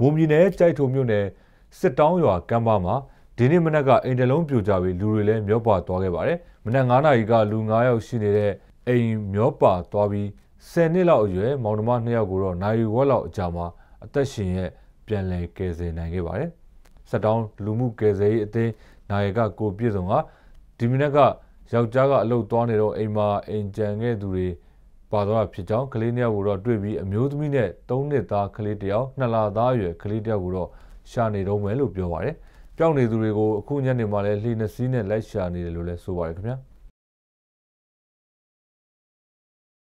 မွန်ပြည်နယ်ကြိုက်ထုံမြို့နယ်စစ်တောင်းရွာကမ်းပါမှာဒီနေ့မနက်ကအိမ်တလုံးပြိုကျပြီးလူတွေလည်းမျောပါသွားခဲ့ပါတယ်။မနက်9နာရီကလူ9ယောက်ရှိနေတဲ့အိမ်မျောပါသွားပြီး10နှစ်လောက်အရွယ်မောင်နှမ2ယောက်ကိုတော့နိုင်ဝက်လောက်အကြာမှာအသက်ရှင်ရဲ့ပြန်လည်ကယ်ဆယ်နိုင်ခဲ့ပါတယ်။စစ်တောင်းလူမှုကယ်ဆယ်ရေးအသင်းနိုင်ကကိုပြည့်စုံကဒီမနက်ကယောက်ျားကအလုပ်သွားနေတော့အိမ်မှာအိမ်ကြံခဲ့သူတွေပါသွားဖြစ်ကြောင်းကလေးနှစ်ယောက်ကိုတော့တွေ့ပြီးအမျိုးသမီးနဲ့၃နှစ်သားကလေးတစ်ယောက်နှစ်လသားအရွယ်ကလေးတစ်ယောက်ကိုတော့ရှာနေတော့မယ်လို့ပြောပါရတယ်။ပျောက်နေသူတွေကိုအခုညနေမှလည်းလှေနှစီးနဲ့လိုက်ရှာနေတယ်လို့လည်းဆိုပါရခင်ဗျာ။